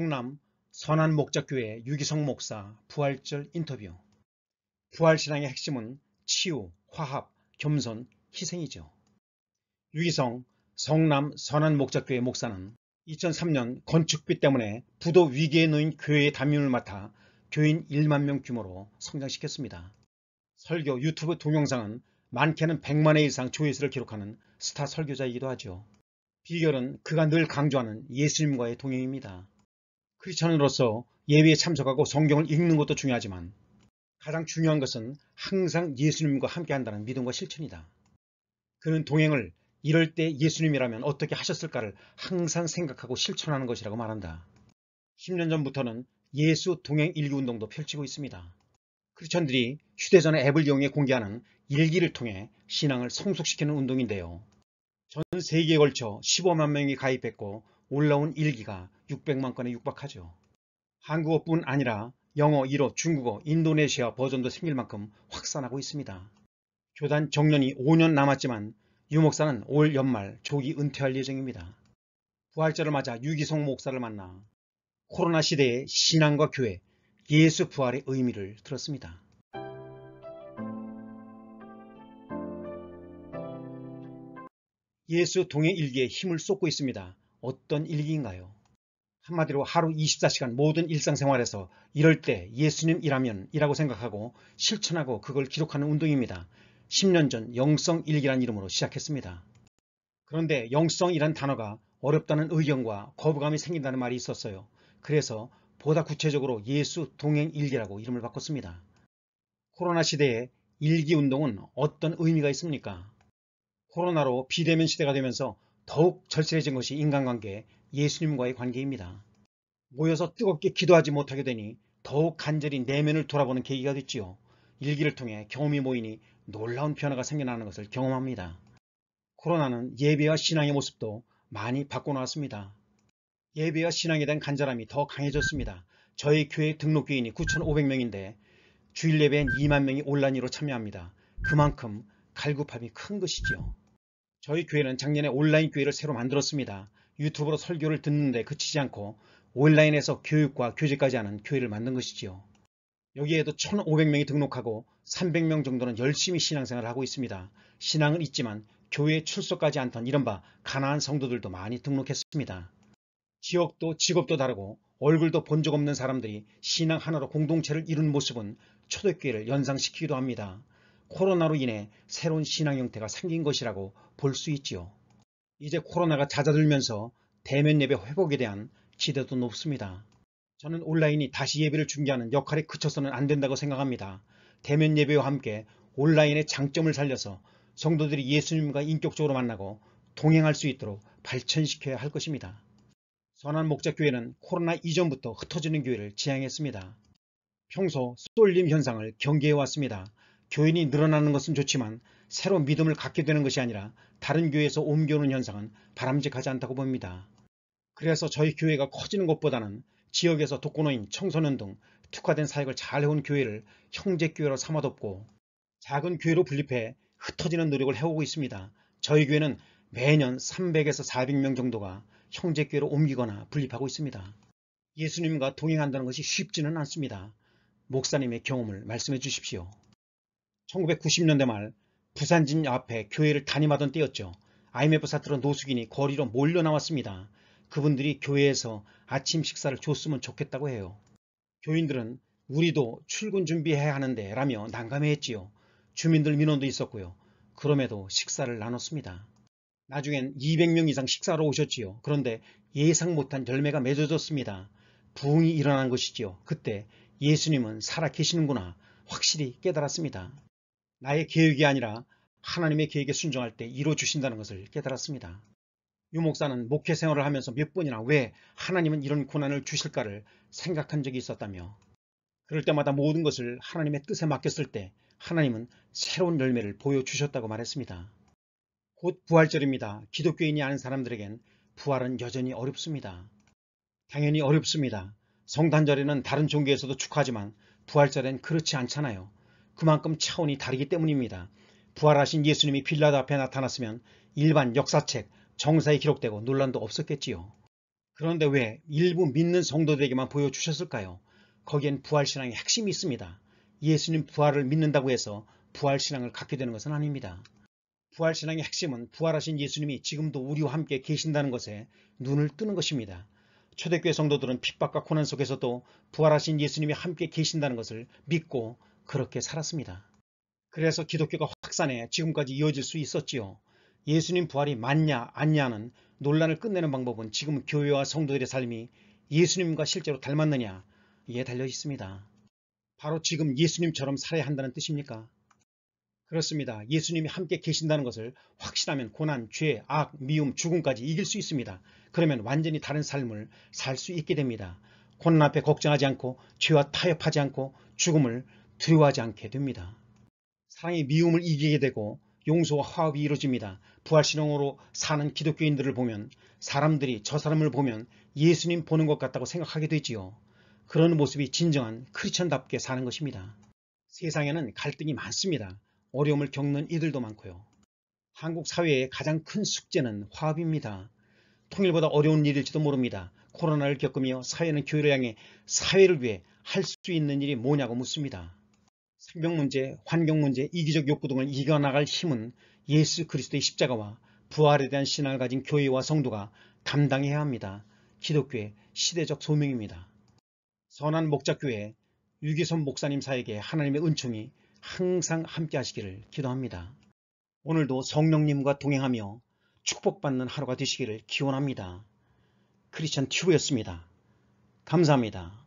성남 선한목적교회 유기성 목사 부활절 인터뷰 부활신앙의 핵심은 치유, 화합, 겸손, 희생이죠. 유기성 성남 선한목적교회 목사는 2003년 건축비 때문에 부도 위기에 놓인 교회의 담임을 맡아 교인 1만 명 규모로 성장시켰습니다. 설교 유튜브 동영상은 많게는 100만회 이상 조회수를 기록하는 스타 설교자이기도 하죠. 비결은 그가 늘 강조하는 예수님과의 동행입니다. 크리스천으로서 예배에 참석하고 성경을 읽는 것도 중요하지만 가장 중요한 것은 항상 예수님과 함께 한다는 믿음과 실천이다. 그는 동행을 이럴 때 예수님이라면 어떻게 하셨을까를 항상 생각하고 실천하는 것이라고 말한다. 10년 전부터는 예수 동행 일기 운동도 펼치고 있습니다. 크리스천들이 휴대전화 앱을 이용해 공개하는 일기를 통해 신앙을 성숙시키는 운동인데요. 전 세계에 걸쳐 15만 명이 가입했고 올라온 일기가 600만 건에 육박하죠. 한국어뿐 아니라 영어, 일어, 중국어, 인도네시아 버전도 생길 만큼 확산하고 있습니다. 조단 정년이 5년 남았지만 유 목사는 올 연말 조기 은퇴할 예정입니다. 부활절을 맞아 유기성 목사를 만나 코로나 시대의 신앙과 교회, 예수 부활의 의미를 들었습니다. 예수 동해 일기에 힘을 쏟고 있습니다. 어떤 일기인가요? 한마디로 하루 24시간 모든 일상생활에서 이럴 때 예수님이라면 이라고 생각하고 실천하고 그걸 기록하는 운동입니다. 10년 전 영성일기란 이름으로 시작했습니다. 그런데 영성이란 단어가 어렵다는 의견과 거부감이 생긴다는 말이 있었어요. 그래서 보다 구체적으로 예수 동행일기라고 이름을 바꿨습니다. 코로나 시대에 일기운동은 어떤 의미가 있습니까? 코로나로 비대면 시대가 되면서 더욱 절실해진 것이 인간관계, 예수님과의 관계입니다. 모여서 뜨겁게 기도하지 못하게 되니 더욱 간절히 내면을 돌아보는 계기가 됐지요. 일기를 통해 경험이 모이니 놀라운 변화가 생겨나는 것을 경험합니다. 코로나는 예배와 신앙의 모습도 많이 바꿔놓았습니다. 예배와 신앙에 대한 간절함이 더 강해졌습니다. 저희 교회 등록교인이 9,500명인데 주일 예배엔 2만 명이 온라인으로 참여합니다. 그만큼 갈급함이 큰 것이지요. 저희 교회는 작년에 온라인 교회를 새로 만들었습니다. 유튜브로 설교를 듣는데 그치지 않고 온라인에서 교육과 교제까지 하는 교회를 만든 것이지요. 여기에도 1,500명이 등록하고 300명 정도는 열심히 신앙생활을 하고 있습니다. 신앙은 있지만 교회에 출석하지 않던 이른바 가난한 성도들도 많이 등록했습니다. 지역도 직업도 다르고 얼굴도 본 적 없는 사람들이 신앙 하나로 공동체를 이룬 모습은 초대교회를 연상시키기도 합니다. 코로나로 인해 새로운 신앙 형태가 생긴 것이라고 볼 수 있지요. 이제 코로나가 잦아들면서 대면 예배 회복에 대한 기대도 높습니다. 저는 온라인이 다시 예배를 중계하는 역할에 그쳐서는 안 된다고 생각합니다. 대면 예배와 함께 온라인의 장점을 살려서 성도들이 예수님과 인격적으로 만나고 동행할 수 있도록 발전시켜야 할 것입니다. 선한 목자교회는 코로나 이전부터 흩어지는 교회를 지향했습니다. 평소 쏠림 현상을 경계해왔습니다. 교인이 늘어나는 것은 좋지만 새로 믿음을 갖게 되는 것이 아니라 다른 교회에서 옮겨오는 현상은 바람직하지 않다고 봅니다. 그래서 저희 교회가 커지는 것보다는 지역에서 독거노인, 청소년 등 특화된 사역을 잘 해온 교회를 형제교회로 삼아뒀고 작은 교회로 분립해 흩어지는 노력을 해오고 있습니다. 저희 교회는 매년 300에서 400명 정도가 형제교회로 옮기거나 분립하고 있습니다. 예수님과 동행한다는 것이 쉽지는 않습니다. 목사님의 경험을 말씀해 주십시오. 1990년대 말부산진 앞에 교회를 담임하던 때였죠. IMF 사태로 노숙인이 거리로 몰려 나왔습니다. 그분들이 교회에서 아침 식사를 줬으면 좋겠다고 해요. 교인들은 우리도 출근 준비해야 하는데 라며 난감해했지요. 주민들 민원도 있었고요. 그럼에도 식사를 나눴습니다. 나중엔 200명 이상 식사로 오셨지요. 그런데 예상 못한 열매가 맺어졌습니다. 부흥이 일어난 것이지요. 그때 예수님은 살아 계시는구나 확실히 깨달았습니다. 나의 계획이 아니라 하나님의 계획에 순종할 때 이루어 주신다는 것을 깨달았습니다. 유 목사는 목회 생활을 하면서 몇 번이나 왜 하나님은 이런 고난을 주실까를 생각한 적이 있었다며 그럴 때마다 모든 것을 하나님의 뜻에 맡겼을 때 하나님은 새로운 열매를 보여주셨다고 말했습니다. 곧 부활절입니다. 기독교인이 아는 사람들에겐 부활은 여전히 어렵습니다. 당연히 어렵습니다. 성탄절에는 다른 종교에서도 축하하지만 부활절엔 그렇지 않잖아요. 그만큼 차원이 다르기 때문입니다. 부활하신 예수님이 빌라도 앞에 나타났으면 일반 역사책, 정사에 기록되고 논란도 없었겠지요. 그런데 왜 일부 믿는 성도들에게만 보여주셨을까요? 거기엔 부활신앙의 핵심이 있습니다. 예수님 부활을 믿는다고 해서 부활신앙을 갖게 되는 것은 아닙니다. 부활신앙의 핵심은 부활하신 예수님이 지금도 우리와 함께 계신다는 것에 눈을 뜨는 것입니다. 초대교회 성도들은 핍박과 고난 속에서도 부활하신 예수님이 함께 계신다는 것을 믿고 그렇게 살았습니다. 그래서 기독교가 확산해 지금까지 이어질 수 있었지요. 예수님 부활이 맞냐 아니냐는 논란을 끝내는 방법은 지금 교회와 성도들의 삶이 예수님과 실제로 닮았느냐에 달려 있습니다. 바로 지금 예수님처럼 살아야 한다는 뜻입니까? 그렇습니다. 예수님이 함께 계신다는 것을 확신하면 고난, 죄, 악, 미움, 죽음까지 이길 수 있습니다. 그러면 완전히 다른 삶을 살 수 있게 됩니다. 고난 앞에 걱정하지 않고 죄와 타협하지 않고 죽음을 두려워하지 않게 됩니다. 사랑의 미움을 이기게 되고 용서와 화합이 이루어집니다. 부활신앙으로 사는 기독교인들을 보면 사람들이 저 사람을 보면 예수님 보는 것 같다고 생각하게 되지요. 그런 모습이 진정한 크리스천답게 사는 것입니다. 세상에는 갈등이 많습니다. 어려움을 겪는 이들도 많고요. 한국 사회의 가장 큰 숙제는 화합입니다. 통일보다 어려운 일일지도 모릅니다. 코로나를 겪으며 사회는 교회를 향해 사회를 위해 할 수 있는 일이 뭐냐고 묻습니다. 생명 문제, 환경 문제, 이기적 욕구 등을 이겨나갈 힘은 예수 그리스도의 십자가와 부활에 대한 신앙을 가진 교회와 성도가 담당해야 합니다. 기독교의 시대적 소명입니다. 선한 목자교회 유기선 목사님 사에게 하나님의 은총이 항상 함께 하시기를 기도합니다. 오늘도 성령님과 동행하며 축복받는 하루가 되시기를 기원합니다. 크리스천 튜브였습니다. 감사합니다.